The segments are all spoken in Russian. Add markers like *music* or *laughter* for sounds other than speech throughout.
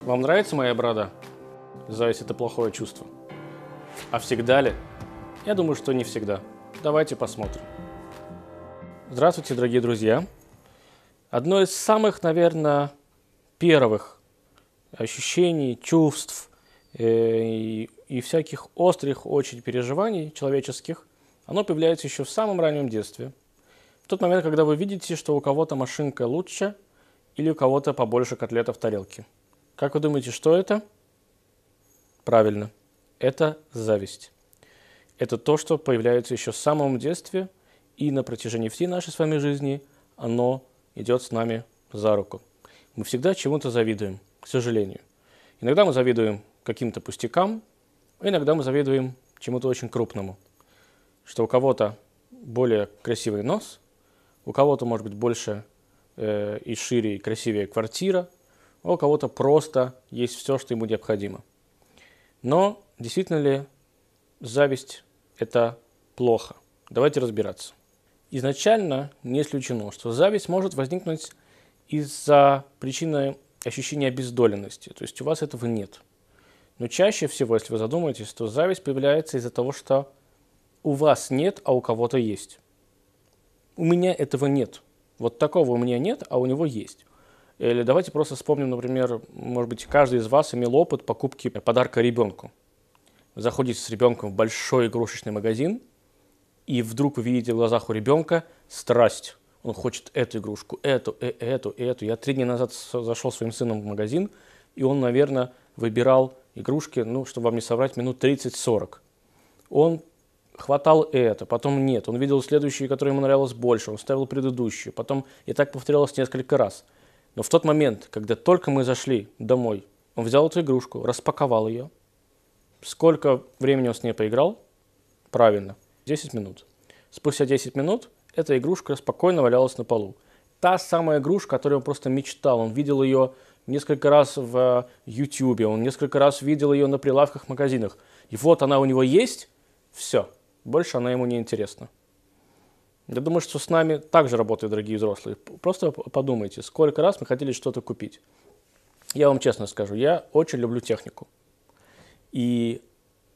Вам нравится моя борода? Зависть – это плохое чувство. А всегда ли? Я думаю, что не всегда. Давайте посмотрим. Здравствуйте, дорогие друзья. Одно из самых, наверное, первых ощущений, чувств э, и всяких острых очень переживаний человеческих, оно появляется еще в самом раннем детстве – в тот момент, когда вы видите, что у кого-то машинка лучше или у кого-то побольше котлета в тарелке. Как вы думаете, что это? Правильно, это зависть. Это то, что появляется еще в самом детстве, и на протяжении всей нашей с вами жизни оно идет с нами за руку. Мы всегда чему-то завидуем, к сожалению. Иногда мы завидуем каким-то пустякам, а иногда мы завидуем чему-то очень крупному. Что у кого-то более красивый нос – у кого-то, может быть, больше э, и шире, и красивее квартира, а у кого-то просто есть все, что ему необходимо. Но действительно ли зависть – это плохо? Давайте разбираться. Изначально не исключено, что зависть может возникнуть из-за причины ощущения обездоленности, то есть у вас этого нет. Но чаще всего, если вы задумаетесь, то зависть появляется из-за того, что у вас нет, а у кого-то есть у меня этого нет. Вот такого у меня нет, а у него есть. Или давайте просто вспомним, например, может быть, каждый из вас имел опыт покупки подарка ребенку. заходите с ребенком в большой игрушечный магазин, и вдруг вы видите в глазах у ребенка страсть. Он хочет эту игрушку, эту, э эту, эту. Я три дня назад зашел своим сыном в магазин, и он, наверное, выбирал игрушки, ну, чтобы вам не соврать, минут 30-40. Он хватал это, потом нет. Он видел следующую, которая ему нравилась больше, он ставил предыдущую. Потом и так повторялось несколько раз. Но в тот момент, когда только мы зашли домой, он взял эту игрушку, распаковал ее. Сколько времени он с ней поиграл? Правильно, 10 минут. Спустя 10 минут эта игрушка спокойно валялась на полу. Та самая игрушка, о которой он просто мечтал. Он видел ее несколько раз в YouTube, э, он несколько раз видел ее на прилавках, магазинах. И вот она у него есть, все – больше она ему не интересна. Я думаю, что с нами также работают дорогие взрослые. Просто подумайте, сколько раз мы хотели что-то купить. Я вам честно скажу, я очень люблю технику. И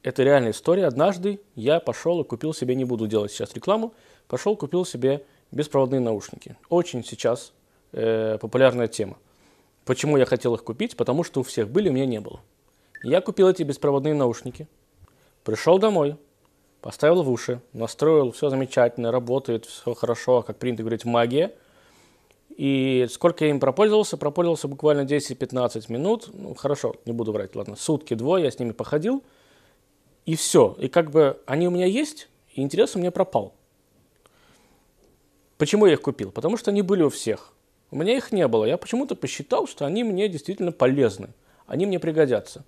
это реальная история. Однажды я пошел и купил себе, не буду делать сейчас рекламу, пошел купил себе беспроводные наушники. Очень сейчас э, популярная тема. Почему я хотел их купить? Потому что у всех были, у меня не было. Я купил эти беспроводные наушники, пришел домой, поставил в уши, настроил, все замечательно, работает, все хорошо, а как принято говорить, магия. И сколько я им пропользовался? Пропользовался буквально 10-15 минут. Ну, хорошо, не буду врать, ладно, сутки, двое я с ними походил. И все. И как бы они у меня есть, и интерес у меня пропал. Почему я их купил? Потому что они были у всех. У меня их не было. Я почему-то посчитал, что они мне действительно полезны. Они мне пригодятся.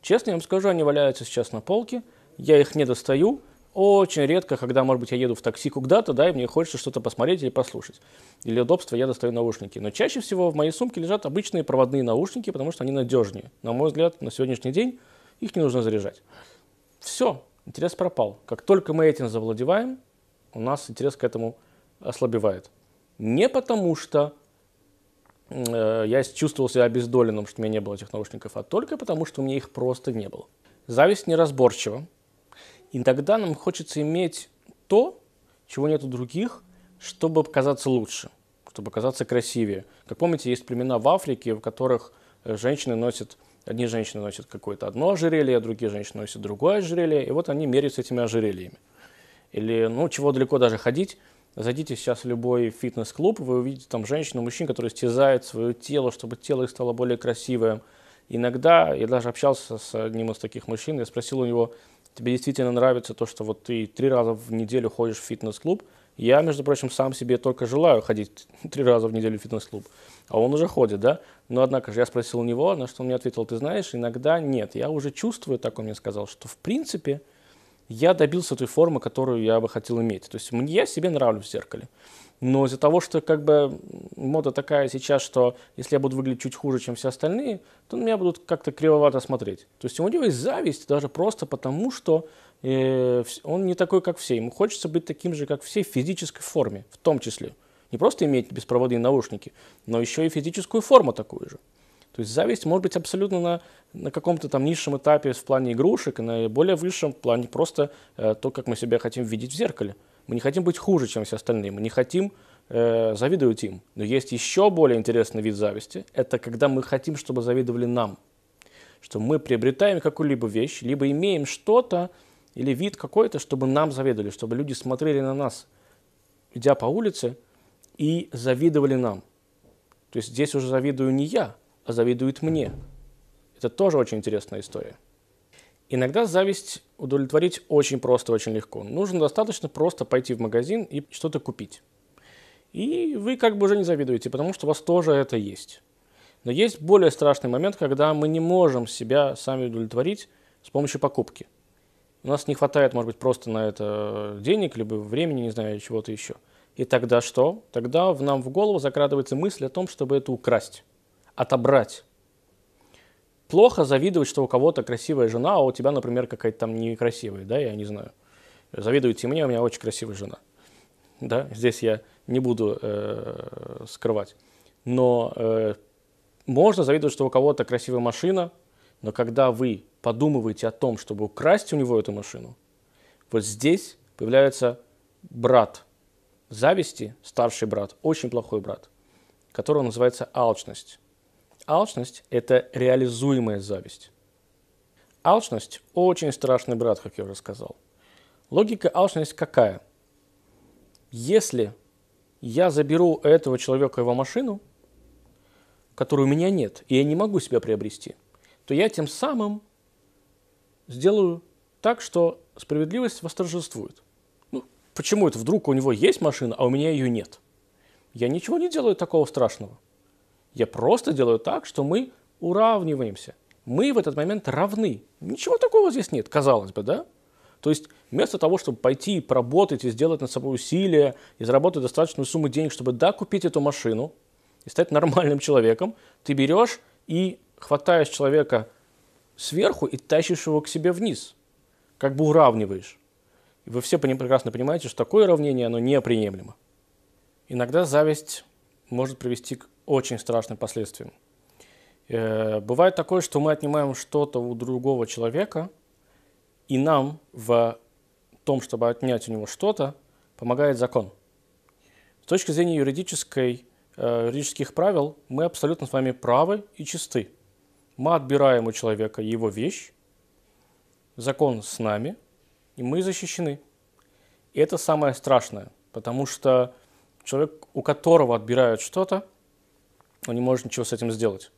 Честно я вам скажу, они валяются сейчас на полке. Я их не достаю. Очень редко, когда, может быть, я еду в такси куда-то, да, и мне хочется что-то посмотреть или послушать. Или удобства я достаю наушники. Но чаще всего в моей сумке лежат обычные проводные наушники, потому что они надежнее. На мой взгляд, на сегодняшний день их не нужно заряжать. Все, интерес пропал. Как только мы этим завладеваем, у нас интерес к этому ослабевает. Не потому что э, я чувствовал себя обездоленным, что у меня не было этих наушников, а только потому, что у меня их просто не было. Зависть неразборчива, и тогда нам хочется иметь то, чего нет у других, чтобы показаться лучше, чтобы казаться красивее. Как помните, есть племена в Африке, в которых э, женщины носят, одни женщины носят какое-то одно ожерелье, а другие женщины носят другое ожерелье, и вот они меряются этими ожерельями. Или, ну, чего далеко даже ходить, зайдите сейчас в любой фитнес-клуб, вы увидите там женщину, мужчин, которые стязают свое тело, чтобы тело их стало более красивым. Иногда, я даже общался с одним из таких мужчин, я спросил у него, тебе действительно нравится то, что вот ты три раза в неделю ходишь в фитнес-клуб. Я, между прочим, сам себе только желаю ходить *laughs* три раза в неделю в фитнес-клуб. А он уже ходит, да? Но, однако же, я спросил у него, на что он мне ответил, ты знаешь, иногда нет. Я уже чувствую, так он мне сказал, что, в принципе, я добился той формы, которую я бы хотел иметь. То есть я себе нравлюсь в зеркале. Но из-за того, что как бы мода такая сейчас, что если я буду выглядеть чуть хуже, чем все остальные, то на меня будут как-то кривовато смотреть. То есть у него есть зависть даже просто потому, что э, он не такой, как все. Ему хочется быть таким же, как все, в физической форме, в том числе. Не просто иметь беспроводные наушники, но еще и физическую форму такую же. То есть зависть может быть абсолютно на, на каком-то там низшем этапе в плане игрушек, и на более высшем плане просто э, то, как мы себя хотим видеть в зеркале. Мы не хотим быть хуже, чем все остальные. Мы не хотим э, завидовать им. Но есть еще более интересный вид зависти. Это когда мы хотим, чтобы завидовали нам. Что мы приобретаем какую-либо вещь, либо имеем что-то или вид какой-то, чтобы нам завидовали, чтобы люди смотрели на нас, идя по улице, и завидовали нам. То есть здесь уже завидую не я, а завидует мне. Это тоже очень интересная история. Иногда зависть удовлетворить очень просто, очень легко. Нужно достаточно просто пойти в магазин и что-то купить. И вы как бы уже не завидуете, потому что у вас тоже это есть. Но есть более страшный момент, когда мы не можем себя сами удовлетворить с помощью покупки. У нас не хватает, может быть, просто на это денег, либо времени, не знаю, чего-то еще. И тогда что? Тогда в нам в голову закрадывается мысль о том, чтобы это украсть, отобрать плохо завидовать, что у кого-то красивая жена, а у тебя, например, какая-то там некрасивая, да, я не знаю. Завидуете мне, у меня очень красивая жена. Да, здесь я не буду э, скрывать. Но э, можно завидовать, что у кого-то красивая машина, но когда вы подумываете о том, чтобы украсть у него эту машину, вот здесь появляется брат зависти, старший брат, очень плохой брат, которого называется алчность алчность – это реализуемая зависть. Алчность – очень страшный брат, как я уже сказал. Логика алчности какая? Если я заберу у этого человека его машину, которой у меня нет, и я не могу себя приобрести, то я тем самым сделаю так, что справедливость восторжествует. Ну, почему это вдруг у него есть машина, а у меня ее нет? Я ничего не делаю такого страшного – я просто делаю так, что мы уравниваемся. Мы в этот момент равны. Ничего такого здесь нет, казалось бы, да? То есть вместо того, чтобы пойти и поработать, и сделать над собой усилия, и заработать достаточную сумму денег, чтобы, да, купить эту машину, и стать нормальным человеком, ты берешь и хватаешь человека сверху и тащишь его к себе вниз, как бы уравниваешь. И вы все прекрасно понимаете, что такое уравнение, оно неприемлемо. Иногда зависть может привести к очень страшным последствиям. Э, бывает такое, что мы отнимаем что-то у другого человека, и нам в том, чтобы отнять у него что-то, помогает закон. С точки зрения юридической, э, юридических правил мы абсолютно с вами правы и чисты. Мы отбираем у человека его вещь, закон с нами, и мы защищены. И это самое страшное, потому что человек, у которого отбирают что-то – он не может ничего с этим сделать.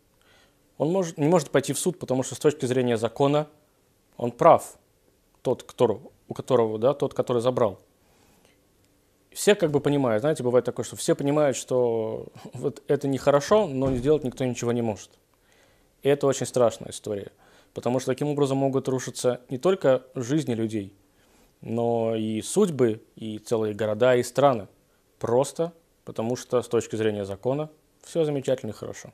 Он может, не может пойти в суд, потому что с точки зрения закона он прав, тот, который, у которого, да, тот, который забрал. Все как бы понимают, знаете, бывает такое, что все понимают, что *laughs* вот это нехорошо, но сделать никто ничего не может. И это очень страшная история, потому что таким образом могут рушиться не только жизни людей, но и судьбы, и целые города, и страны. Просто потому что с точки зрения закона все замечательно и хорошо.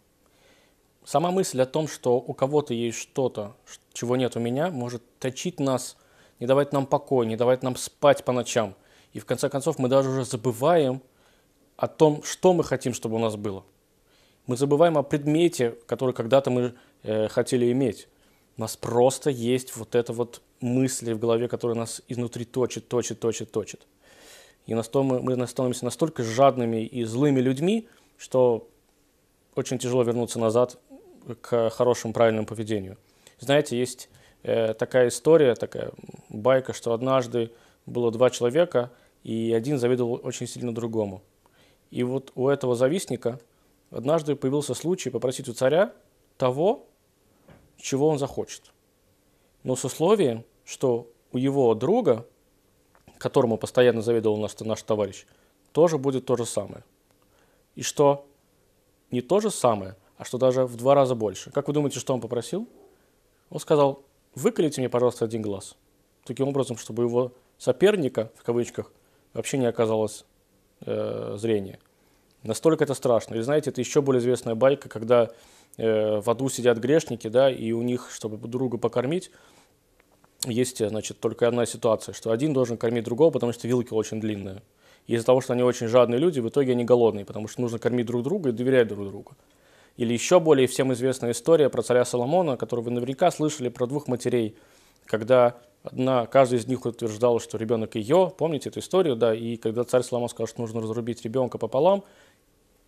Сама мысль о том, что у кого-то есть что-то, чего нет у меня, может точить нас, не давать нам покоя, не давать нам спать по ночам. И в конце концов мы даже уже забываем о том, что мы хотим, чтобы у нас было. Мы забываем о предмете, который когда-то мы э, хотели иметь. У нас просто есть вот эта вот мысль в голове, которая нас изнутри точит, точит, точит, точит. И на мы, мы становимся настолько жадными и злыми людьми, что очень тяжело вернуться назад к хорошему, правильному поведению. Знаете, есть э, такая история, такая байка, что однажды было два человека, и один завидовал очень сильно другому. И вот у этого завистника однажды появился случай попросить у царя того, чего он захочет. Но с условием, что у его друга, которому постоянно завидовал наш, наш товарищ, тоже будет то же самое. И что не то же самое, а что даже в два раза больше. Как вы думаете, что он попросил? Он сказал, выколите мне, пожалуйста, один глаз. Таким образом, чтобы его соперника, в кавычках, вообще не оказалось э, зрения. Настолько это страшно. И знаете, это еще более известная байка, когда э, в аду сидят грешники, да, и у них, чтобы друга покормить, есть, э, значит, только одна ситуация, что один должен кормить другого, потому что вилки очень длинные из-за того, что они очень жадные люди, в итоге они голодные, потому что нужно кормить друг друга и доверять друг другу. Или еще более всем известная история про царя Соломона, которую вы наверняка слышали про двух матерей, когда одна, каждая из них утверждала, что ребенок ее, помните эту историю, да, и когда царь Соломон сказал, что нужно разрубить ребенка пополам,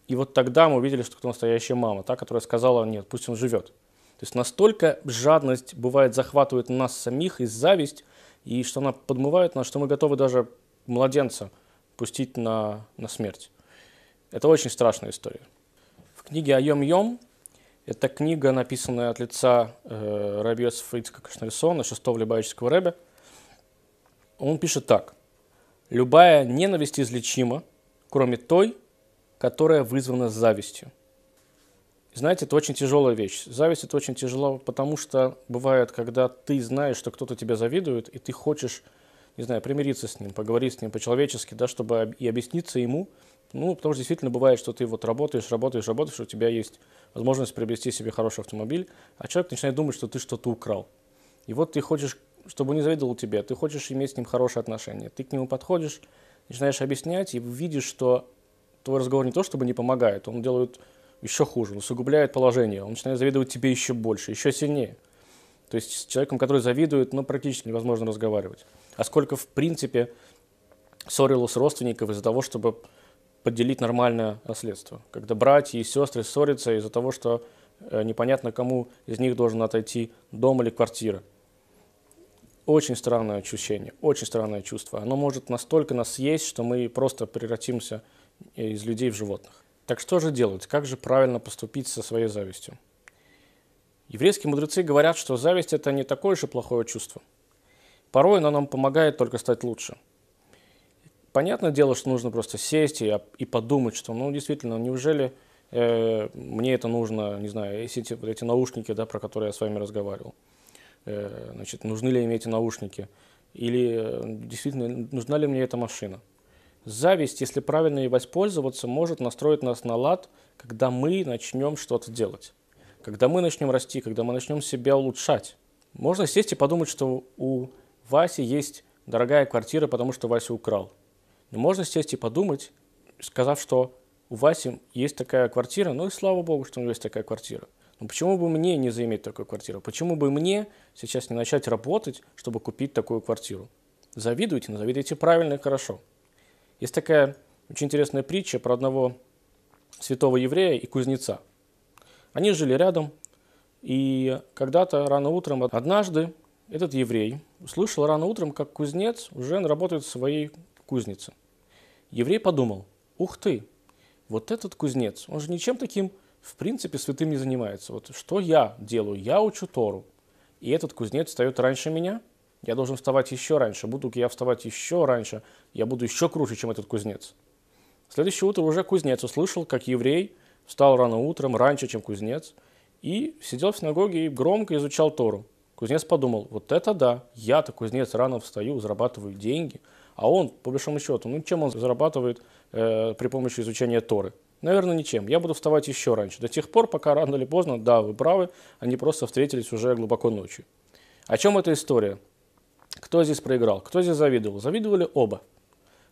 и вот тогда мы увидели, что кто настоящая мама, та, которая сказала, нет, пусть он живет. То есть настолько жадность, бывает, захватывает нас самих и зависть, и что она подмывает нас, что мы готовы даже младенца – пустить на, на смерть. Это очень страшная история. В книге «Айом Йом» это книга, написанная от лица э, Рабиосифа Ицка Кашнельсона, шестого Лебаевического Рэбе. Он пишет так. «Любая ненависть излечима, кроме той, которая вызвана завистью». Знаете, это очень тяжелая вещь. Зависть это очень тяжело, потому что бывает, когда ты знаешь, что кто-то тебя завидует, и ты хочешь не знаю, примириться с ним, поговорить с ним по-человечески, да, чтобы и объясниться ему. Ну, потому что действительно бывает, что ты вот работаешь, работаешь, работаешь, у тебя есть возможность приобрести себе хороший автомобиль, а человек начинает думать, что ты что-то украл. И вот ты хочешь, чтобы он не завидовал тебе, ты хочешь иметь с ним хорошие отношения. Ты к нему подходишь, начинаешь объяснять и видишь, что твой разговор не то чтобы не помогает, он делает еще хуже, он усугубляет положение, он начинает завидовать тебе еще больше, еще сильнее. То есть с человеком, который завидует, ну, практически невозможно разговаривать а сколько, в принципе, ссорилось родственников из-за того, чтобы поделить нормальное наследство. Когда братья и сестры ссорятся из-за того, что э, непонятно, кому из них должен отойти дом или квартира. Очень странное ощущение, очень странное чувство. Оно может настолько нас съесть, что мы просто превратимся э, из людей в животных. Так что же делать? Как же правильно поступить со своей завистью? Еврейские мудрецы говорят, что зависть – это не такое же плохое чувство – Порой она нам помогает только стать лучше. Понятное дело, что нужно просто сесть и, и подумать, что, ну, действительно, неужели э, мне это нужно, не знаю, если эти, вот эти наушники, да, про которые я с вами разговаривал, э, значит, нужны ли мне эти наушники, или э, действительно, нужна ли мне эта машина. Зависть, если правильно ей воспользоваться, может настроить нас на лад, когда мы начнем что-то делать, когда мы начнем расти, когда мы начнем себя улучшать. Можно сесть и подумать, что у Васе есть дорогая квартира, потому что Вася украл. Но можно сесть и подумать, сказав, что у Васи есть такая квартира, ну и слава богу, что у него есть такая квартира. Но ну почему бы мне не заиметь такую квартиру? Почему бы мне сейчас не начать работать, чтобы купить такую квартиру? Завидуйте, но завидуйте правильно и хорошо. Есть такая очень интересная притча про одного святого еврея и кузнеца. Они жили рядом, и когда-то рано утром однажды этот еврей, услышал рано утром, как кузнец уже работает в своей кузнице. Еврей подумал, ух ты, вот этот кузнец, он же ничем таким, в принципе, святым не занимается. Вот что я делаю? Я учу Тору. И этот кузнец встает раньше меня, я должен вставать еще раньше. Буду я вставать еще раньше, я буду еще круче, чем этот кузнец. В следующее утро уже кузнец услышал, как еврей встал рано утром, раньше, чем кузнец, и сидел в синагоге и громко изучал Тору. Кузнец подумал, вот это да, я-то кузнец рано встаю, зарабатываю деньги, а он, по большому счету, ну чем он зарабатывает э, при помощи изучения Торы? Наверное, ничем. Я буду вставать еще раньше. До тех пор, пока рано или поздно, да, вы правы, они просто встретились уже глубоко ночью. О чем эта история? Кто здесь проиграл? Кто здесь завидовал? Завидовали оба.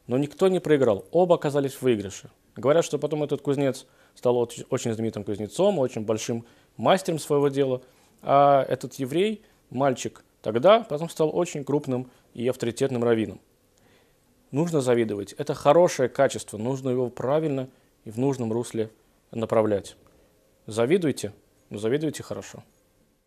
Но никто не проиграл. Оба оказались в выигрыше. Говорят, что потом этот кузнец стал очень знаменитым кузнецом, очень большим мастером своего дела. А этот еврей – Мальчик тогда потом стал очень крупным и авторитетным раввином. Нужно завидовать. Это хорошее качество. Нужно его правильно и в нужном русле направлять. Завидуйте, но завидуйте хорошо.